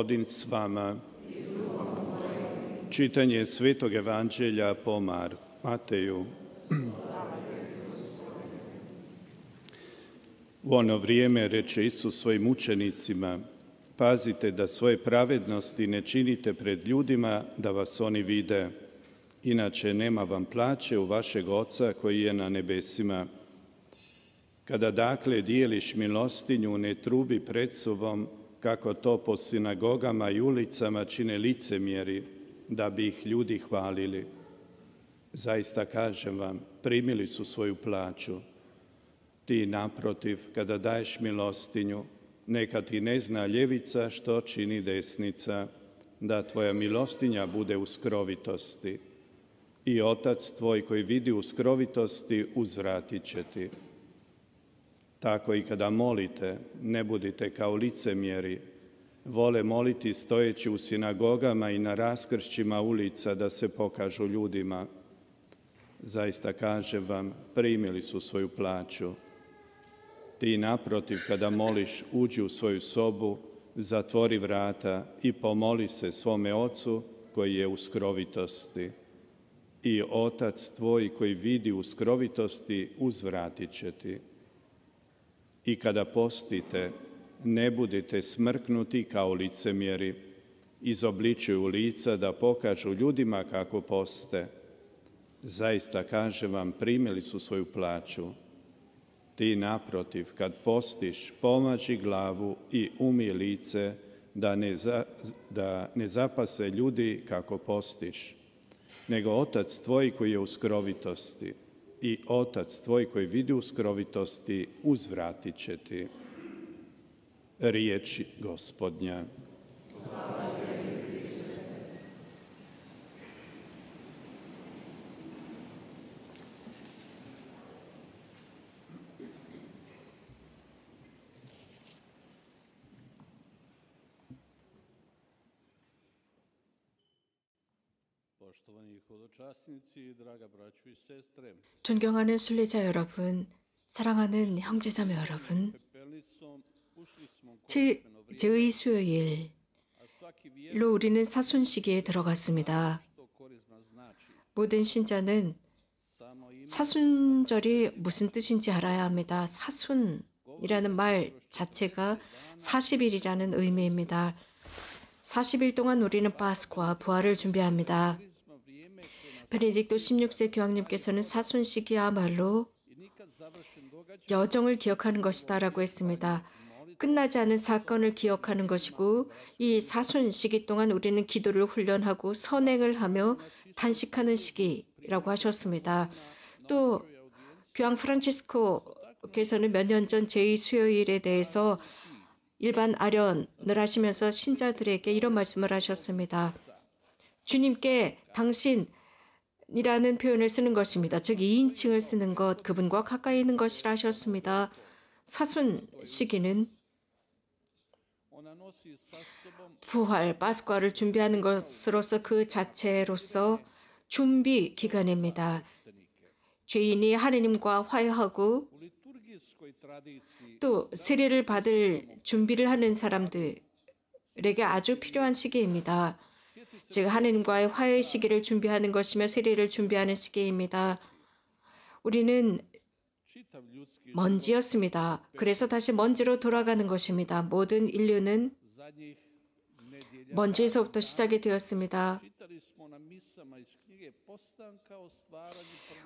Gospodin s vama. Čitanje Svetog evanđelja po Mar. Mateju. U ono vrijeme reče Isus svojim učenicima, pazite da svoje pravednosti ne činite pred ljudima da vas oni vide, inače nema vam plaće u vašeg oca koji je na nebesima. Kada dakle dijeliš milostinju, ne trubi pred sobom, kako to po sinagogama i ulicama čine licemjeri da bi ih ljudi hvalili. Zaista kažem vam, primili su svoju plaću. Ti naprotiv, kada daješ milostinju, neka ti ne zna ljevica što čini desnica, da tvoja milostinja bude u skrovitosti. I otac tvoj koji vidi u skrovitosti uzvratit će ti. Tako i kada molite, ne budite kao licemjeri, vole moliti stojeći u sinagogama i na raskršćima ulica da se pokažu ljudima. Zaista kaže vam, primili su svoju plaću. Ti naprotiv, kada moliš, uđi u svoju sobu, zatvori vrata i pomoli se svome ocu koji je u skrovitosti. I otac tvoj koji vidi u skrovitosti uzvratit će ti. I kada postite, ne budite smrknuti kao licemjeri, izobličuju lica da pokažu ljudima kako poste. Zaista kaže vam, primili su svoju plaću. Ti naprotiv, kad postiš, pomaži glavu i umi lice da ne, da ne zapase ljudi kako postiš, nego otac tvoj koji je u skrovitosti i otac tvoj koji vidi u skrovitosti uzvratit će ti. Riječi gospodnja. 존경하는 순례자 여러분, 사랑하는 형제자매 여러분, 제, 의 수요일로 우리는 사순 시기에 들어갔습니다. 모든 신자는 사순절이 무슨 뜻인지 알아야 합니다. 사순이라는 말 자체가 40일이라는 의미입니다. 40일 동안 우리는 파스코와 부활을 준비합니다. 베네딕도 16세 교황님께서는 사순 시기야말로 여정을 기억하는 것이다라고 했습니다. 끝나지 않은 사건을 기억하는 것이고 이 사순 시기 동안 우리는 기도를 훈련하고 선행을 하며 단식하는 시기라고 하셨습니다. 또 교황 프란치스코께서는 몇 년 전 제2 수요일에 대해서 일반 아련을 하시면서 신자들에게 이런 말씀을 하셨습니다. 주님께 당신 이라는 표현을 쓰는 것입니다. 즉 2인칭을 쓰는 것, 그분과 가까이 있는 것이라 하셨습니다. 사순 시기는 부활 파스과를 준비하는 것으로서 그 자체로서 준비 기간입니다. 죄인이 하느님과 화해하고 또 세례를 받을 준비를 하는 사람들에게 아주 필요한 시기입니다. 즉하느님과의 화해의 시기를 준비하는 것이며 세례를 준비하는 시기입니다. 우리는 먼지였습니다. 그래서 다시 먼지로 돌아가는 것입니다. 모든 인류는 먼지에서부터 시작이 되었습니다.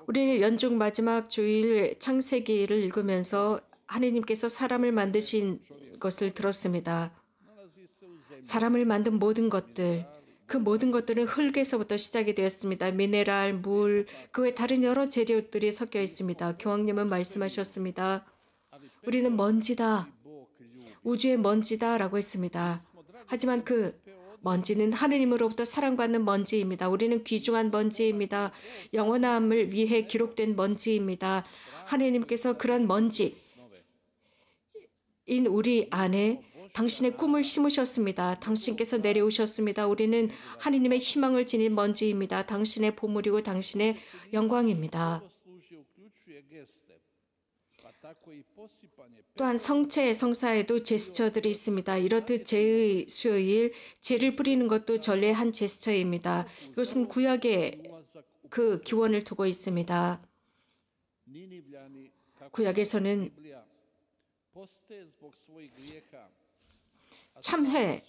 우리는 연중 마지막 주일 창세기를 읽으면서 하느님께서 사람을 만드신 것을 들었습니다. 사람을 만든 모든 것들, 그 모든 것들은 흙에서부터 시작이 되었습니다. 미네랄, 물, 그 외 다른 여러 재료들이 섞여 있습니다. 교황님은 말씀하셨습니다. 우리는 먼지다. 우주의 먼지다. 라고 했습니다. 하지만 그 먼지는 하느님으로부터 사랑받는 먼지입니다. 우리는 귀중한 먼지입니다. 영원함을 위해 기록된 먼지입니다. 하느님께서 그런 먼지인 우리 안에 당신의 꿈을 심으셨습니다. 당신께서 내려오셨습니다. 우리는 하느님의 희망을 지닌 먼지입니다. 당신의 보물이고 당신의 영광입니다. 또한 성체의 성사에도 제스처들이 있습니다. 이렇듯 제의 수요일 제를 뿌리는 것도 전례한 제스처입니다. 이것은 구약의 그 기원을 두고 있습니다. 구약에서는 참회,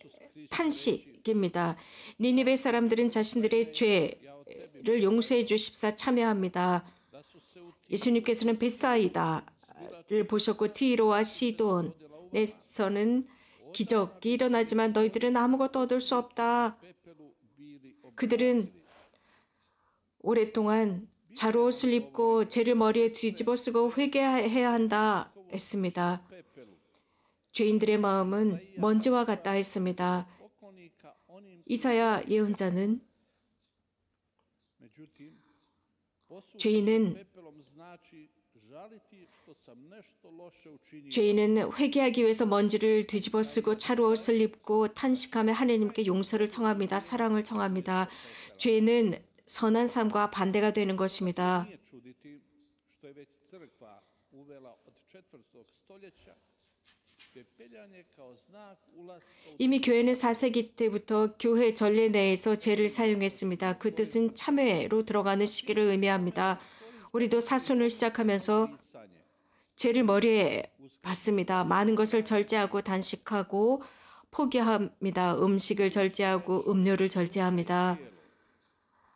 탄식입니다. 니니베 사람들은 자신들의 죄를 용서해 주십사 참여합니다. 예수님께서는 베사이다를 보셨고 티로와 시돈에서는 기적이 일어나지만 너희들은 아무것도 얻을 수 없다. 그들은 오랫동안 자루 옷을 입고 죄를 머리에 뒤집어 쓰고 회개해야 한다 했습니다. 죄인들의 마음은 먼지와 같다 했습니다. 이사야 예언자는 죄인은 죄인은 회개하기 위해서 먼지를 뒤집어 쓰고 차로 옷을 입고 탄식하며 하느님께 용서를 청합니다. 사랑을 청합니다. 죄는 선한 삶과 반대가 되는 것입니다. 그 이미 교회는 4세기 때부터 교회 전례 내에서 죄를 사용했습니다. 그 뜻은 참회로 들어가는 시기를 의미합니다. 우리도 사순을 시작하면서 죄를 머리에 봤습니다 많은 것을 절제하고 단식하고 포기합니다. 음식을 절제하고 음료를 절제합니다.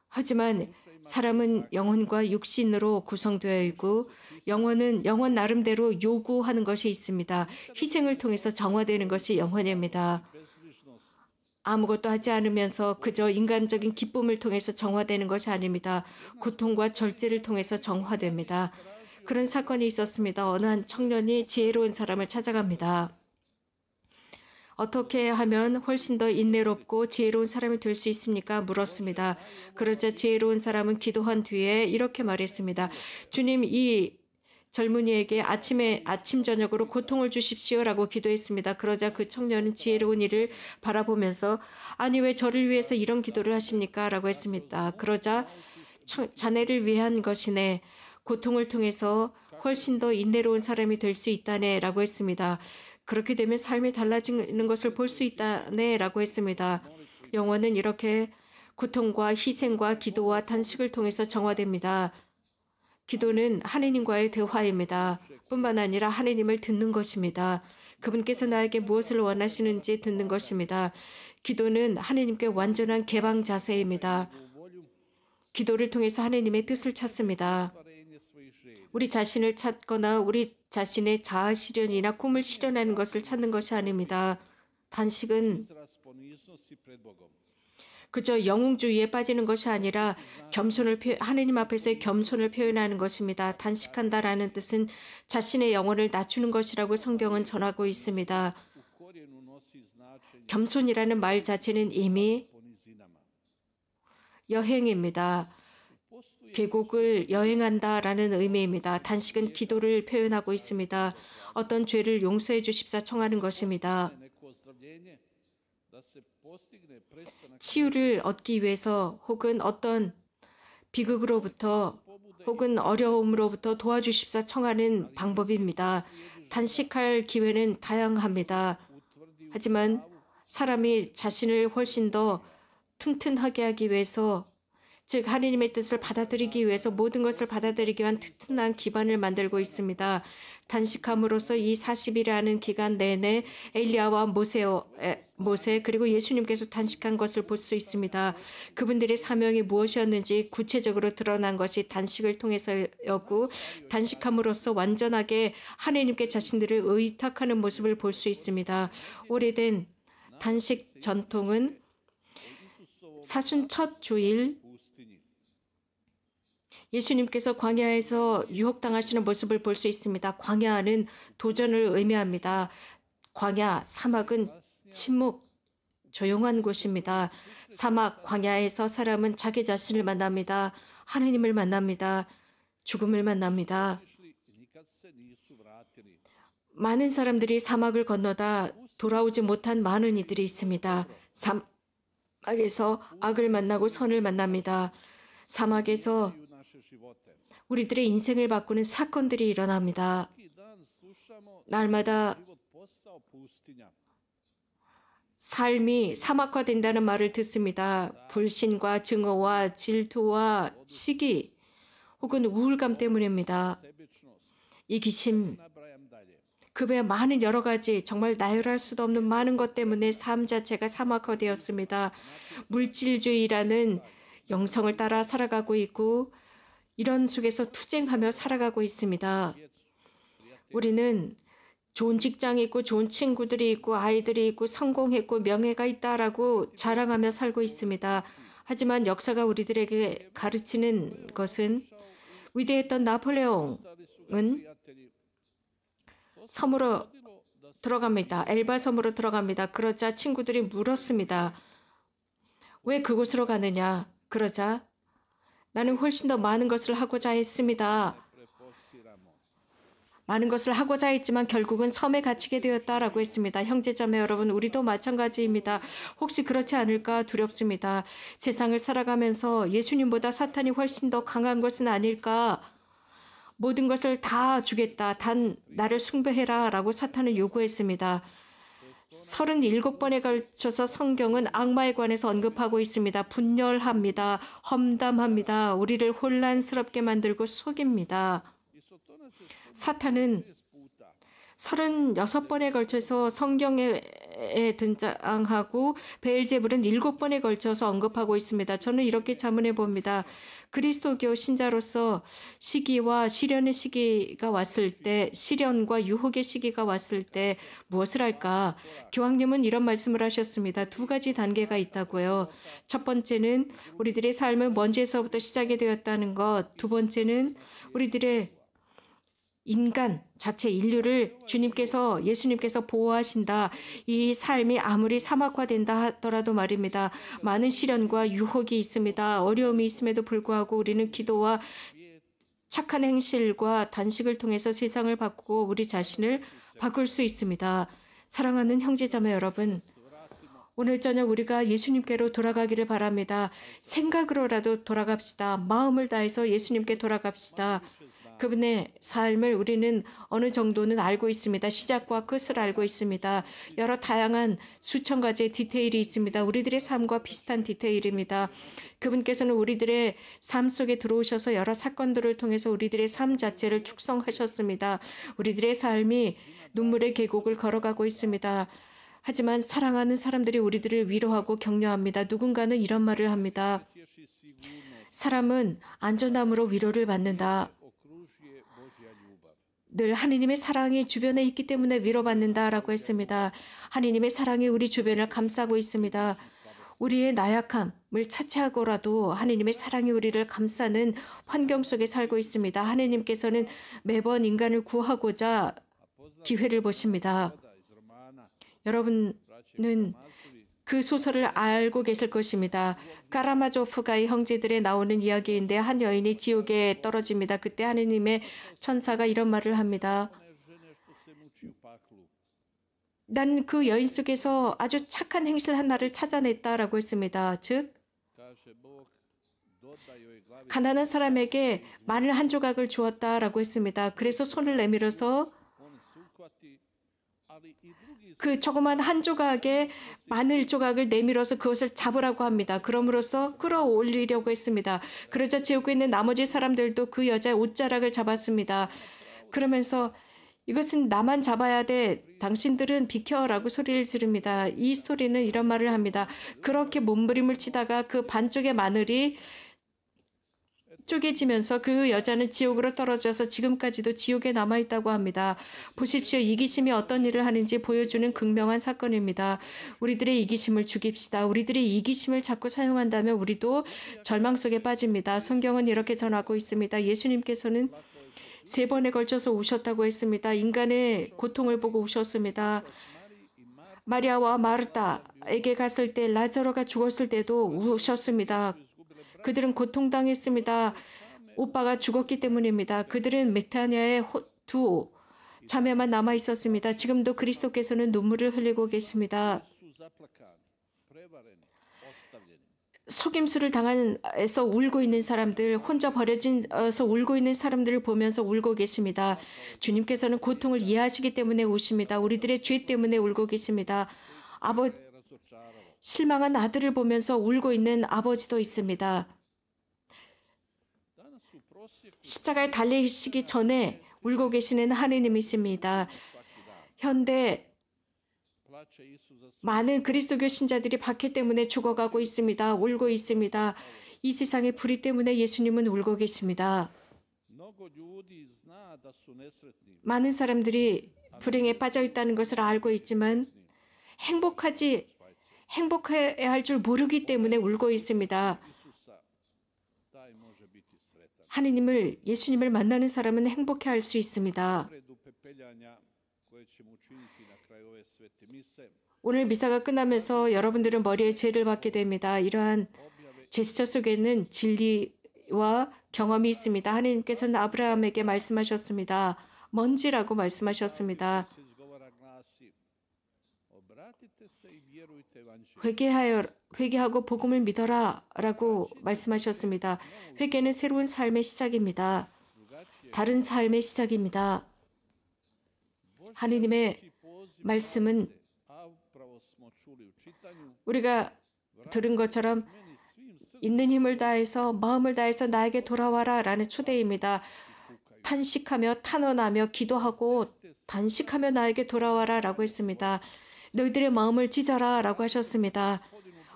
하지만 사람은 영혼과 육신으로 구성되어 있고 영혼은 영혼 나름대로 요구하는 것이 있습니다. 희생을 통해서 정화되는 것이 영혼입니다. 아무것도 하지 않으면서 그저 인간적인 기쁨을 통해서 정화되는 것이 아닙니다. 고통과 절제를 통해서 정화됩니다. 그런 사건이 있었습니다. 어느 한 청년이 지혜로운 사람을 찾아갑니다. 어떻게 하면 훨씬 더 인내롭고 지혜로운 사람이 될 수 있습니까? 물었습니다. 그러자 지혜로운 사람은 기도한 뒤에 이렇게 말했습니다. 주님, 이 젊은이에게 아침에 아침 저녁으로 고통을 주십시오라고 기도했습니다. 그러자 그 청년은 지혜로운 이를 바라보면서 아니 왜 저를 위해서 이런 기도를 하십니까라고 했습니다. 그러자 자네를 위한 것이네 고통을 통해서 훨씬 더 인내로운 사람이 될 수 있다네라고 했습니다. 그렇게 되면 삶이 달라지는 것을 볼 수 있다네 라고 했습니다. 영혼은 이렇게 고통과 희생과 기도와 단식을 통해서 정화됩니다. 기도는 하느님과의 대화입니다. 뿐만 아니라 하느님을 듣는 것입니다. 그분께서 나에게 무엇을 원하시는지 듣는 것입니다. 기도는 하느님께 완전한 개방 자세입니다. 기도를 통해서 하느님의 뜻을 찾습니다. 우리 자신을 찾거나 우리 자신의 자아 실현이나 꿈을 실현하는 것을 찾는 것이 아닙니다. 단식은 그저 영웅주의에 빠지는 것이 아니라 겸손을 하느님 앞에서의 겸손을 표현하는 것입니다. 단식한다라는 뜻은 자신의 영혼을 낮추는 것이라고 성경은 전하고 있습니다. 겸손이라는 말 자체는 이미 여행입니다. 계곡을 여행한다라는 의미입니다. 단식은 기도를 표현하고 있습니다. 어떤 죄를 용서해 주십사 청하는 것입니다. 치유를 얻기 위해서 혹은 어떤 비극으로부터 혹은 어려움으로부터 도와주십사 청하는 방법입니다. 단식할 기회는 다양합니다. 하지만 사람이 자신을 훨씬 더 튼튼하게 하기 위해서 즉하느님의 뜻을 받아들이기 위해서 모든 것을 받아들이기 위한 튼튼한 기반을 만들고 있습니다. 단식함으로써 이 40일이라는 기간 내내 엘리야와 모세, 모세 그리고 예수님께서 단식한 것을 볼 수 있습니다. 그분들의 사명이 무엇이었는지 구체적으로 드러난 것이 단식을 통해서였고 단식함으로써 완전하게 하나님께 자신들을 의탁하는 모습을 볼 수 있습니다. 오래된 단식 전통은 사순 첫 주일 예수님께서 광야에서 유혹당하시는 모습을 볼 수 있습니다. 광야는 도전을 의미합니다. 광야, 사막은 침묵, 조용한 곳입니다. 사막, 광야에서 사람은 자기 자신을 만납니다. 하느님을 만납니다. 죽음을 만납니다. 많은 사람들이 사막을 건너다 돌아오지 못한 많은 이들이 있습니다. 사막에서 악을 만나고 선을 만납니다. 사막에서 우리들의 인생을 바꾸는 사건들이 일어납니다. 날마다 삶이 사막화된다는 말을 듣습니다. 불신과 증오와 질투와 시기 혹은 우울감 때문입니다. 이기심, 급의 많은 여러 가지 정말 나열할 수도 없는 많은 것 때문에 삶 자체가 사막화되었습니다. 물질주의라는 영성을 따라 살아가고 있고 이런 속에서 투쟁하며 살아가고 있습니다. 우리는 좋은 직장이 있고 좋은 친구들이 있고 아이들이 있고 성공했고 명예가 있다라고 자랑하며 살고 있습니다. 하지만 역사가 우리들에게 가르치는 것은 위대했던 나폴레옹은 섬으로 들어갑니다. 엘바 섬으로 들어갑니다. 그러자 친구들이 물었습니다. 왜 그곳으로 가느냐? 그러자 나는 훨씬 더 많은 것을 하고자 했습니다. 많은 것을 하고자 했지만 결국은 섬에 갇히게 되었다라고 했습니다. 형제자매 여러분, 우리도 마찬가지입니다. 혹시 그렇지 않을까 두렵습니다. 세상을 살아가면서 예수님보다 사탄이 훨씬 더 강한 것은 아닐까? 모든 것을 다 주겠다. 단 나를 숭배해라. 라고 사탄을 요구했습니다. 37번에 걸쳐서 성경은 악마에 관해서 언급하고 있습니다. 분열합니다. 험담합니다. 우리를 혼란스럽게 만들고 속입니다. 사탄은 36번에 걸쳐서 성경에 에 등장하고 벨제불은 일곱 번에 걸쳐서 언급하고 있습니다. 저는 이렇게 자문해 봅니다. 그리스도교 신자로서 시기와 시련의 시기가 왔을 때, 시련과 유혹의 시기가 왔을 때 무엇을 할까? 교황님은 이런 말씀을 하셨습니다. 두 가지 단계가 있다고요. 첫 번째는 우리들의 삶은 먼지에서부터 시작이 되었다는 것, 두 번째는 우리들의 인간 자체 인류를 주님께서 예수님께서 보호하신다. 이 삶이 아무리 사막화된다 하더라도 말입니다. 많은 시련과 유혹이 있습니다. 어려움이 있음에도 불구하고 우리는 기도와 착한 행실과 단식을 통해서 세상을 바꾸고 우리 자신을 바꿀 수 있습니다. 사랑하는 형제자매 여러분, 오늘 저녁 우리가 예수님께로 돌아가기를 바랍니다. 생각으로라도 돌아갑시다. 마음을 다해서 예수님께 돌아갑시다. 그분의 삶을 우리는 어느 정도는 알고 있습니다. 시작과 끝을 알고 있습니다. 여러 다양한 수천 가지의 디테일이 있습니다. 우리들의 삶과 비슷한 디테일입니다. 그분께서는 우리들의 삶 속에 들어오셔서 여러 사건들을 통해서 우리들의 삶 자체를 축성하셨습니다. 우리들의 삶이 눈물의 계곡을 걸어가고 있습니다. 하지만 사랑하는 사람들이 우리들을 위로하고 격려합니다. 누군가는 이런 말을 합니다. 사람은 안전함으로 위로를 받는다. 늘 하느님의 사랑이 주변에 있기 때문에 위로받는다라고 했습니다. 하느님의 사랑이 우리 주변을 감싸고 있습니다. 우리의 나약함을 차치하고라도 하느님의 사랑이 우리를 감싸는 환경 속에 살고 있습니다. 하느님께서는 매번 인간을 구하고자 기회를 보십니다. 여러분은 그 소설을 알고 계실 것입니다. 카라마조프가의 형제들에 나오는 이야기인데 한 여인이 지옥에 떨어집니다. 그때 하느님의 천사가 이런 말을 합니다. 난 그 여인 속에서 아주 착한 행실 하나를 찾아냈다라고 했습니다. 즉 가난한 사람에게 마늘 한 조각을 주었다라고 했습니다. 그래서 손을 내밀어서 그 조그만 한 조각에 마늘 조각을 내밀어서 그것을 잡으라고 합니다. 그럼으로써 끌어올리려고 했습니다. 그러자 지옥에 있는 나머지 사람들도 그 여자의 옷자락을 잡았습니다. 그러면서 이것은 나만 잡아야 돼. 당신들은 비켜라고 소리를 지릅니다. 이 소리는 이런 말을 합니다. 그렇게 몸부림을 치다가 그 반쪽의 마늘이 쪼개지면서 그 여자는 지옥으로 떨어져서 지금까지도 지옥에 남아있다고 합니다. 보십시오. 이기심이 어떤 일을 하는지 보여주는 극명한 사건입니다. 우리들의 이기심을 죽입시다. 우리들의 이기심을 자꾸 사용한다면 우리도 절망 속에 빠집니다. 성경은 이렇게 전하고 있습니다. 예수님께서는 세 번에 걸쳐서 우셨다고 했습니다. 인간의 고통을 보고 우셨습니다. 마리아와 마르타에게 갔을 때 라자로가 죽었을 때도 우셨습니다. 그들은 고통당했습니다. 오빠가 죽었기 때문입니다. 그들은 메타냐의 두 자매만 남아 있었습니다. 지금도 그리스도께서는 눈물을 흘리고 계십니다. 속임수를 당한에서 울고 있는 사람들, 혼자 버려진서 울고 있는 사람들을 보면서 울고 계십니다. 주님께서는 고통을 이해하시기 때문에 우십니다. 우리들의 죄 때문에 울고 계십니다. 아버지 실망한 아들을 보면서 울고 있는 아버지도 있습니다. 십자가에 달리시기 전에 울고 계시는 하느님이십니다. 현대 많은 그리스도교 신자들이 박해 때문에 죽어가고 있습니다. 울고 있습니다. 이 세상의 불의 때문에 예수님은 울고 계십니다. 많은 사람들이 불행에 빠져 있다는 것을 알고 있지만 행복하지 행복해야 할 줄 모르기 때문에 울고 있습니다. 하느님을 예수님을 만나는 사람은 행복해 할수 있습니다. 오늘 미사가 끝나면서 여러분들은 머리에 죄를 받게 됩니다. 이러한 제스처 속에는 진리와 경험이 있습니다. 하느님께서는 아브라함에게 말씀하셨습니다. 먼지라고 말씀하셨습니다. 회개하여 회개하고 복음을 믿어라라고 말씀하셨습니다. 회개는 새로운 삶의 시작입니다. 다른 삶의 시작입니다. 하느님의 말씀은 우리가 들은 것처럼 있는 힘을 다해서 마음을 다해서 나에게 돌아와라라는 초대입니다. 탄식하며 탄원하며 기도하고 단식하며 나에게 돌아와라라고 했습니다. 너희들의 마음을 찢어라 라고 하셨습니다.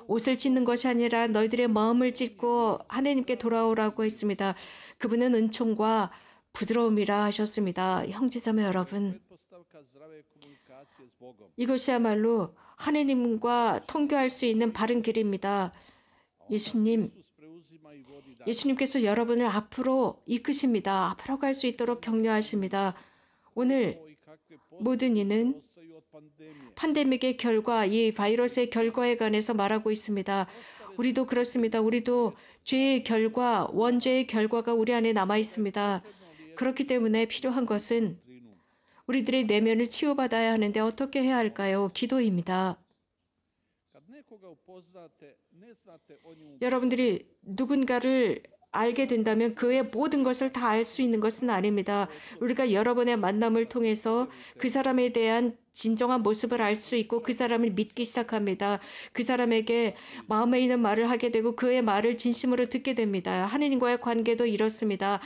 옷을 찢는 것이 아니라 너희들의 마음을 찢고 하나님께 돌아오라고 했습니다. 그분은 은총과 부드러움이라 하셨습니다. 형제자매 여러분, 이것이야말로 하나님과 통교할 수 있는 바른 길입니다. 예수님, 예수님께서 여러분을 앞으로 이끄십니다. 앞으로 갈 수 있도록 격려하십니다. 오늘 모든 이는 팬데믹의 결과, 이 바이러스의 결과에 관해서 말하고 있습니다. 우리도 그렇습니다. 우리도 죄의 결과, 원죄의 결과가 우리 안에 남아 있습니다. 그렇기 때문에 필요한 것은 우리들의 내면을 치유받아야 하는데 어떻게 해야 할까요? 기도입니다. 여러분들이 누군가를 알게 된다면 그의 모든 것을 다 알 수 있는 것은 아닙니다. 우리가 여러 번의 만남을 통해서 그 사람에 대한 진정한 모습을 알 수 있고 그 사람을 믿기 시작합니다. 그 사람에게 마음에 있는 말을 하게 되고 그의 말을 진심으로 듣게 됩니다. 하느님과의 관계도 이렇습니다.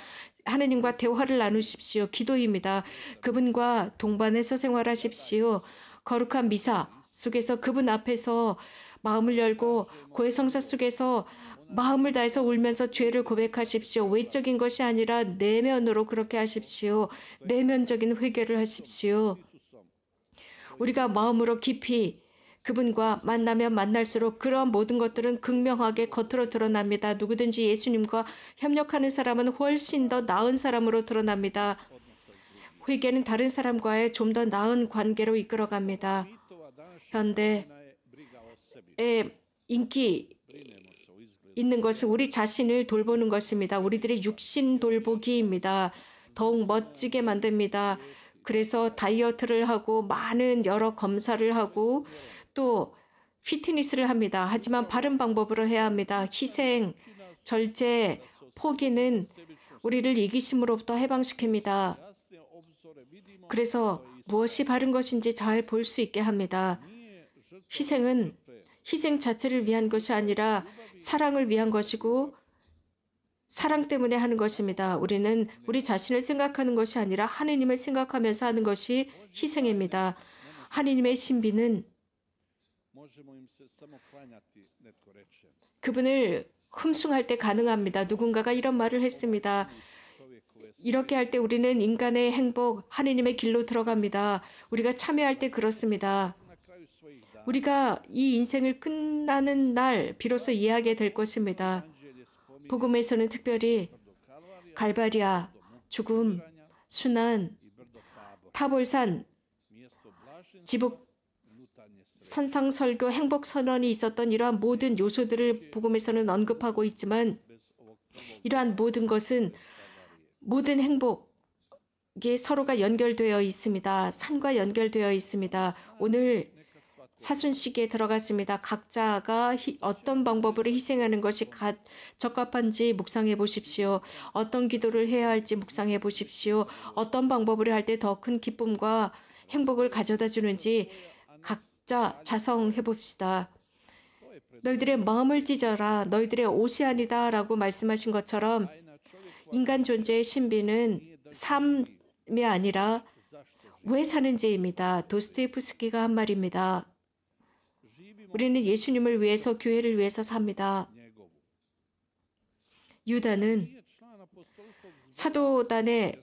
하느님과 대화를 나누십시오. 기도입니다. 그분과 동반해서 생활하십시오. 거룩한 미사 속에서 그분 앞에서 마음을 열고 고해 성사 속에서 마음을 다해서 울면서 죄를 고백하십시오. 외적인 것이 아니라 내면으로 그렇게 하십시오. 내면적인 회개를 하십시오. 우리가 마음으로 깊이 그분과 만나면 만날수록 그러한 모든 것들은 극명하게 겉으로 드러납니다. 누구든지 예수님과 협력하는 사람은 훨씬 더 나은 사람으로 드러납니다. 회개는 다른 사람과의 좀 더 나은 관계로 이끌어갑니다. 현대의 인기 있는 것은 우리 자신을 돌보는 것입니다. 우리들의 육신 돌보기입니다. 더욱 멋지게 만듭니다. 그래서 다이어트를 하고 많은 여러 검사를 하고 또 피트니스를 합니다. 하지만 바른 방법으로 해야 합니다. 희생, 절제, 포기는 우리를 이기심으로부터 해방시킵니다. 그래서 무엇이 바른 것인지 잘 볼 수 있게 합니다. 희생은 희생 자체를 위한 것이 아니라 사랑을 위한 것이고 사랑 때문에 하는 것입니다. 우리는 우리 자신을 생각하는 것이 아니라 하느님을 생각하면서 하는 것이 희생입니다. 하느님의 신비는 그분을 흠숭할 때 가능합니다. 누군가가 이런 말을 했습니다. 이렇게 할 때 우리는 인간의 행복, 하느님의 길로 들어갑니다. 우리가 참여할 때 그렇습니다. 우리가 이 인생을 끝나는 날 비로소 이해하게 될 것입니다. 복음에서는 특별히 갈바리아, 죽음, 순환, 타볼산, 지복 산상설교 행복 선언이 있었던 이러한 모든 요소들을 복음에서는 언급하고 있지만 이러한 모든 것은 모든 행복에 서로가 연결되어 있습니다. 산과 연결되어 있습니다. 오늘 사순식에 들어갔습니다. 각자가 희, 어떤 방법으로 희생하는 것이 가, 적합한지 묵상해 보십시오. 어떤 기도를 해야 할지 묵상해 보십시오. 어떤 방법으로 할 때 더 큰 기쁨과 행복을 가져다 주는지 각자 자성해 봅시다. 너희들의 마음을 찢어라. 너희들의 옷이 아니다. 라고 말씀하신 것처럼 인간 존재의 신비는 삶이 아니라 왜 사는지입니다. 도스토프스키가한 말입니다. 우리는 예수님을 위해서 교회를 위해서 삽니다. 유다는 사도단에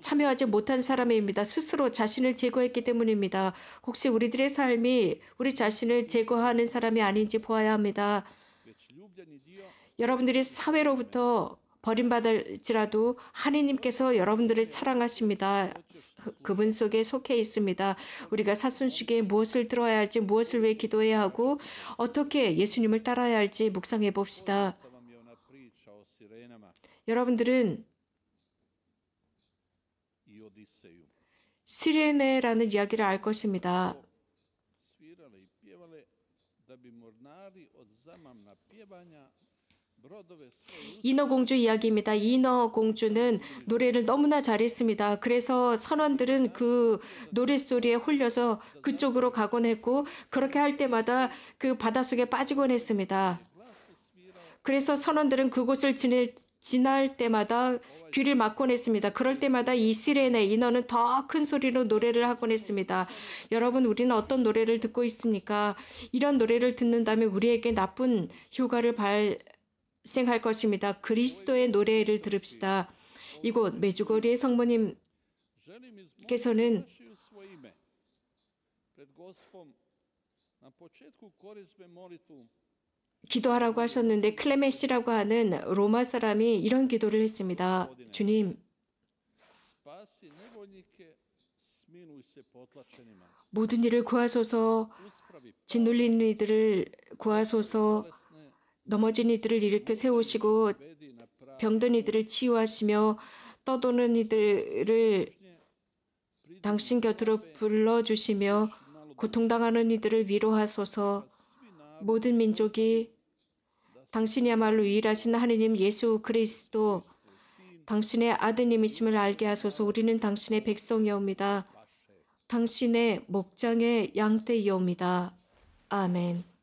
참여하지 못한 사람입니다. 스스로 자신을 제거했기 때문입니다. 혹시 우리들의 삶이 우리 자신을 제거하는 사람이 아닌지 보아야 합니다. 여러분들이 사회로부터 버림받을지라도 하느님께서 여러분들을 사랑하십니다. 그, 그분 속에 속해 있습니다. 우리가 사순식에 무엇을 들어야 할지 무엇을 왜 기도해야 하고 어떻게 예수님을 따라야 할지 묵상해 봅시다. 여러분들은 시레네라는 이야기를 알 것입니다. 인어공주 이야기입니다. 인어공주는 노래를 너무나 잘했습니다. 그래서 선원들은 그 노랫소리에 홀려서 그쪽으로 가곤 했고 그렇게 할 때마다 그 바닷속에 빠지곤 했습니다. 그래서 선원들은 그곳을 지낼, 지날 때마다 귀를 막곤 했습니다. 그럴 때마다 이 시레네 인어는 더 큰 소리로 노래를 하곤 했습니다. 여러분 우리는 어떤 노래를 듣고 있습니까? 이런 노래를 듣는다면 우리에게 나쁜 효과를 발 생할 것입니다. 그리스도의 노래를 들읍시다. 이곳 메주고리의 성모님께서는 기도하라고 하셨는데 클레메시라고 하는 로마 사람이 이런 기도를 했습니다. 주님, 모든 일을 구하소서, 짓눌린 이들을 구하소서, 넘어진 이들을 일으켜 세우시고 병든 이들을 치유하시며 떠도는 이들을 당신 곁으로 불러주시며 고통당하는 이들을 위로하소서 모든 민족이 당신이야말로 유일하신 하느님 예수 그리스도 당신의 아드님이심을 알게 하소서 우리는 당신의 백성이옵니다. 당신의 목장의 양떼이옵니다. 아멘.